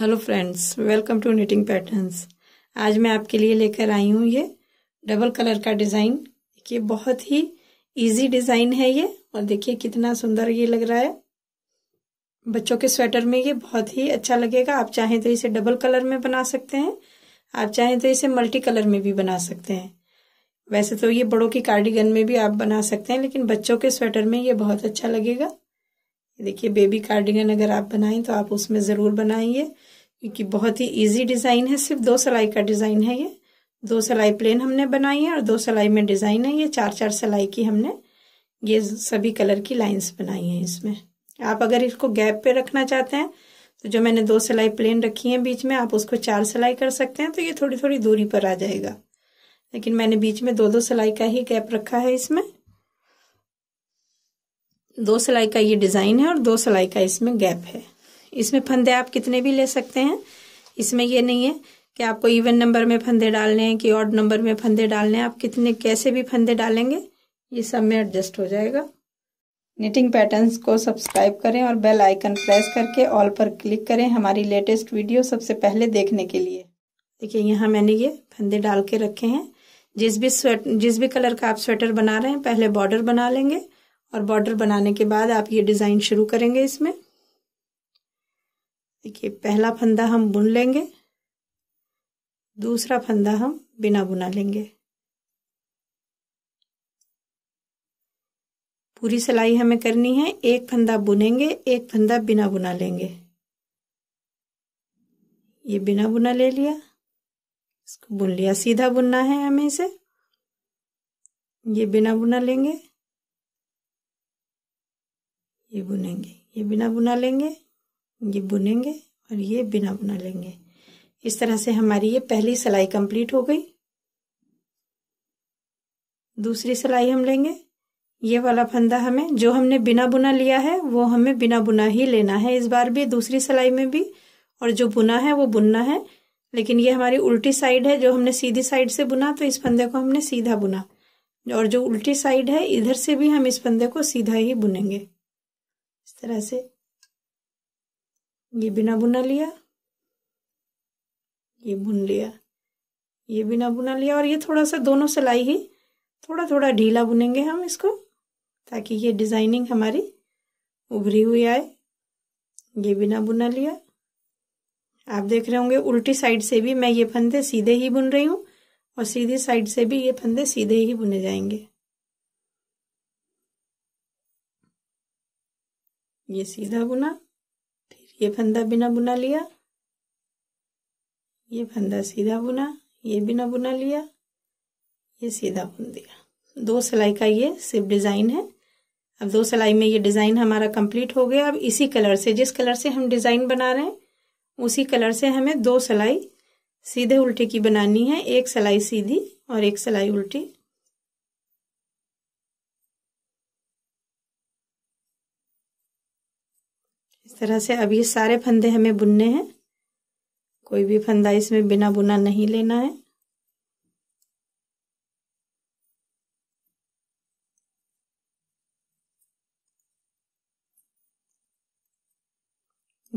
hello friends welcome to knitting patterns आज मैं आपके लिए लेकर आई हूँ ये डबल कलर का डिज़ाइन देखिए बहुत ही इजी डिज़ाइन है ये और देखिए कितना सुंदर ये लग रहा है बच्चों के स्वेटर में ये बहुत ही अच्छा लगेगा आप चाहें तो इसे डबल कलर में बना सकते हैं आप चाहें तो इसे मल्टी कलर में भी बना सकते हैं वैसे तो ये बड़ों की कार्डिगन में भी आप बना सकते हैं लेकिन बच्चों के स्वेटर में ये बहुत अच्छा लगेगा देखिए बेबी कार्डिगन अगर आप बनाएं तो आप उसमें ज़रूर बनाएंगे क्योंकि बहुत ही इजी डिज़ाइन है सिर्फ दो सिलाई का डिज़ाइन है ये दो सिलाई प्लेन हमने बनाई है और दो सिलाई में डिज़ाइन है ये चार चार सिलाई की हमने ये सभी कलर की लाइंस बनाई हैं इसमें आप अगर इसको गैप पे रखना चाहते हैं तो जो मैंने दो सिलाई प्लेन रखी है बीच में आप उसको चार सिलाई कर सकते हैं तो ये थोड़ी थोड़ी दूरी पर आ जाएगा लेकिन मैंने बीच में दो दो सिलाई का ही गैप रखा है इसमें दो सिलाई का ये डिज़ाइन है और दो सिलाई का इसमें गैप है इसमें फंदे आप कितने भी ले सकते हैं इसमें ये नहीं है कि आपको इवन नंबर में फंदे डालने हैं कि ऑड नंबर में फंदे डालने हैं आप कितने कैसे भी फंदे डालेंगे ये सब में एडजस्ट हो जाएगा निटिंग पैटर्न्स को सब्सक्राइब करें और बेल आइकन प्रेस करके ऑल पर क्लिक करें हमारी लेटेस्ट वीडियो सबसे पहले देखने के लिए देखिए यहाँ मैंने ये फंदे डाल के रखे हैं जिस भी स्वेट जिस भी कलर का आप स्वेटर बना रहे हैं पहले बॉर्डर बना लेंगे और बॉर्डर बनाने के बाद आप ये डिज़ाइन शुरू करेंगे इसमें देखिए पहला फंदा हम बुन लेंगे दूसरा फंदा हम बिना बुना लेंगे पूरी सिलाई हमें करनी है एक फंदा बुनेंगे एक फंदा बिना बुना लेंगे ये बिना बुना ले लिया इसको बुन लिया सीधा बुनना है हमें इसे ये बिना बुना लेंगे ये बुनेंगे ये बिना बुना लेंगे ये बुनेंगे और ये बिना बुना लेंगे इस तरह से हमारी ये पहली सिलाई कंप्लीट हो गई दूसरी सिलाई हम लेंगे ये वाला फंदा हमें जो हमने बिना बुना लिया है वो हमें बिना बुना ही लेना है इस बार भी दूसरी सिलाई में भी और जो बुना है वो बुनना है लेकिन ये हमारी उल्टी साइड है जो हमने सीधी साइड से बुना तो इस फंदे को हमने सीधा बुना और जो उल्टी साइड है इधर से भी हम इस फंदे को सीधा ही बुनेंगे तरह से ये बिना बुना लिया ये बुन लिया ये बिना बुना लिया और ये थोड़ा सा दोनों सिलाई ही थोड़ा थोड़ा ढीला बुनेंगे हम इसको ताकि ये डिज़ाइनिंग हमारी उभरी हुई आए ये बिना बुना लिया आप देख रहे होंगे उल्टी साइड से भी मैं ये फंदे सीधे ही बुन रही हूँ और सीधी साइड से भी ये फंदे सीधे ही बुने जाएंगे ये सीधा बुना फिर ये फंदा बिना बुना लिया ये फंदा सीधा बुना ये बिना बुना लिया ये सीधा बुन दिया दो सिलाई का ये सिर्फ डिज़ाइन है अब दो सिलाई में ये डिज़ाइन हमारा कंप्लीट हो गया अब इसी कलर से जिस कलर से हम डिज़ाइन बना रहे हैं उसी कलर से हमें दो सिलाई सीधे उल्टे की बनानी है एक सिलाई सीधी और एक सिलाई उल्टी तरह से अब ये सारे फंदे हमें बुनने हैं कोई भी फंदा इसमें बिना बुना नहीं लेना है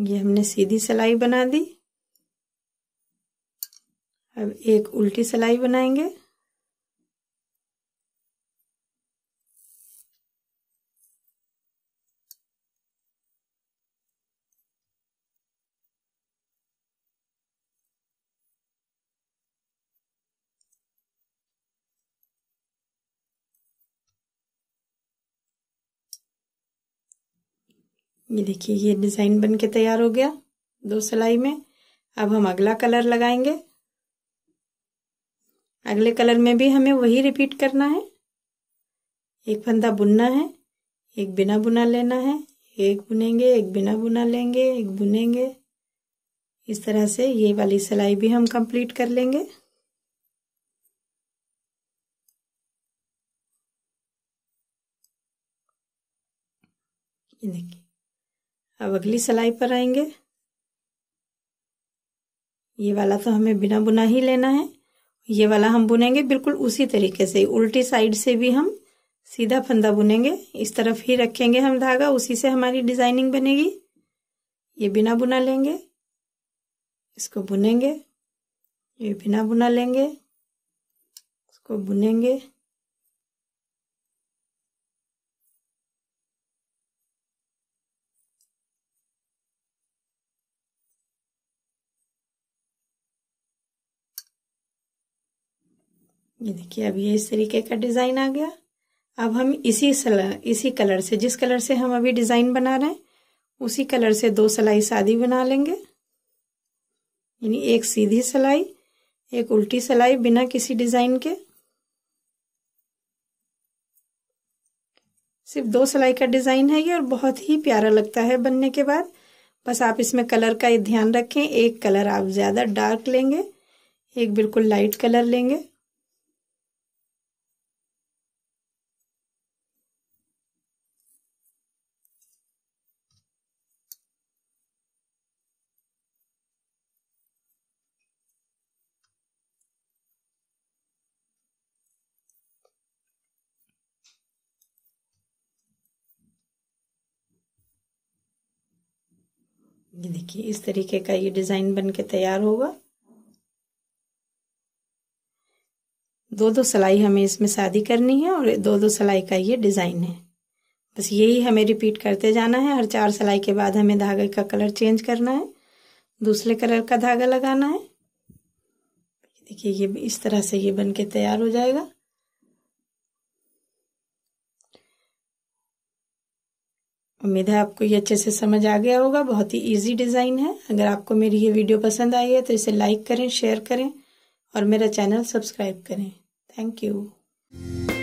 ये हमने सीधी सिलाई बना दी अब एक उल्टी सिलाई बनाएंगे ये देखिए ये डिज़ाइन बन के तैयार हो गया दो सिलाई में अब हम अगला कलर लगाएंगे अगले कलर में भी हमें वही रिपीट करना है एक फंदा बुनना है एक बिना बुना लेना है एक बुनेंगे एक बिना बुना लेंगे एक बुनेंगे इस तरह से ये वाली सिलाई भी हम कंप्लीट कर लेंगे देखिए अब अगली सिलाई पर आएंगे ये वाला तो हमें बिना बुना ही लेना है ये वाला हम बुनेंगे बिल्कुल उसी तरीके से उल्टी साइड से भी हम सीधा फंदा बुनेंगे इस तरफ ही रखेंगे हम धागा उसी से हमारी डिजाइनिंग बनेगी ये बिना बुना लेंगे इसको बुनेंगे ये बिना बुना लेंगे इसको बुनेंगे ये देखिए अब ये इस तरीके का डिज़ाइन आ गया अब हम इसी सला इसी कलर से जिस कलर से हम अभी डिज़ाइन बना रहे हैं उसी कलर से दो सलाई सादी बना लेंगे यानी एक सीधी सलाई एक उल्टी सलाई बिना किसी डिज़ाइन के सिर्फ दो सलाई का डिज़ाइन है ये और बहुत ही प्यारा लगता है बनने के बाद बस आप इसमें कलर का ध्यान रखें एक कलर आप ज़्यादा डार्क लेंगे एक बिल्कुल लाइट कलर लेंगे ये देखिए इस तरीके का ये डिज़ाइन बन के तैयार होगा दो दो सिलाई हमें इसमें शादी करनी है और दो दो सिलाई का ये डिज़ाइन है बस यही हमें रिपीट करते जाना है हर चार सलाई के बाद हमें धागे का कलर चेंज करना है दूसरे कलर का धागा लगाना है देखिए ये इस तरह से ये बन के तैयार हो जाएगा उम्मीद है आपको ये अच्छे से समझ आ गया होगा बहुत ही इजी डिज़ाइन है अगर आपको मेरी ये वीडियो पसंद आई है तो इसे लाइक करें शेयर करें और मेरा चैनल सब्सक्राइब करें थैंक यू